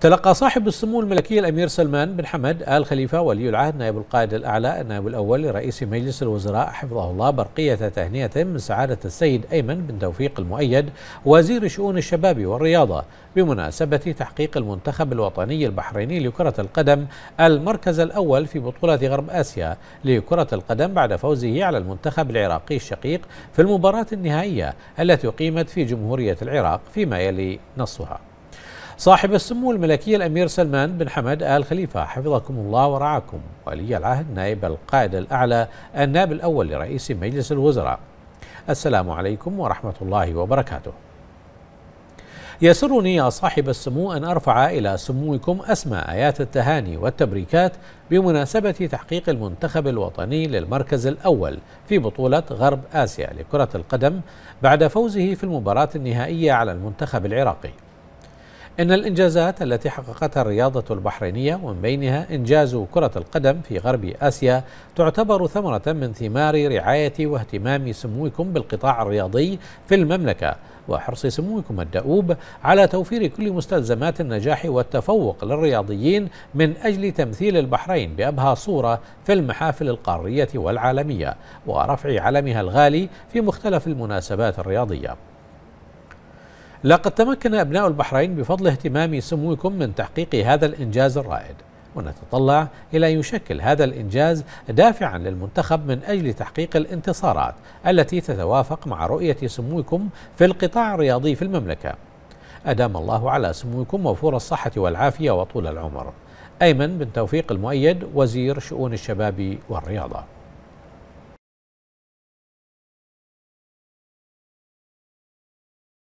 تلقى صاحب السمو الملكي الامير سلمان بن حمد ال خليفه ولي العهد نائب القائد الاعلى النائب الاول لرئيس مجلس الوزراء حفظه الله برقيه تهنئه من سعاده السيد ايمن بن توفيق المؤيد وزير شؤون الشباب والرياضه بمناسبه تحقيق المنتخب الوطني البحريني لكره القدم المركز الاول في بطوله غرب اسيا لكره القدم بعد فوزه على المنتخب العراقي الشقيق في المباراه النهائيه التي اقيمت في جمهوريه العراق فيما يلي نصها صاحب السمو الملكي الأمير سلمان بن حمد آل خليفة حفظكم الله ورعاكم ولي العهد نائب القائد الأعلى النائب الأول لرئيس مجلس الوزراء السلام عليكم ورحمة الله وبركاته يسرني يا صاحب السمو أن أرفع إلى سموكم أسمى آيات التهاني والتبريكات بمناسبة تحقيق المنتخب الوطني للمركز الأول في بطولة غرب آسيا لكرة القدم بعد فوزه في المباراة النهائية على المنتخب العراقي إن الإنجازات التي حققتها الرياضة البحرينية ومن بينها إنجاز كرة القدم في غرب آسيا تعتبر ثمرة من ثمار رعاية واهتمام سموكم بالقطاع الرياضي في المملكة وحرص سموكم الدؤوب على توفير كل مستلزمات النجاح والتفوق للرياضيين من أجل تمثيل البحرين بأبهى صورة في المحافل القارية والعالمية ورفع علمها الغالي في مختلف المناسبات الرياضية لقد تمكن أبناء البحرين بفضل اهتمام سموكم من تحقيق هذا الإنجاز الرائد ونتطلع إلى أن يشكل هذا الإنجاز دافعا للمنتخب من أجل تحقيق الانتصارات التي تتوافق مع رؤية سموكم في القطاع الرياضي في المملكة أدام الله على سموكم وفور الصحة والعافية وطول العمر أيمن بن توفيق المؤيد وزير شؤون الشباب والرياضة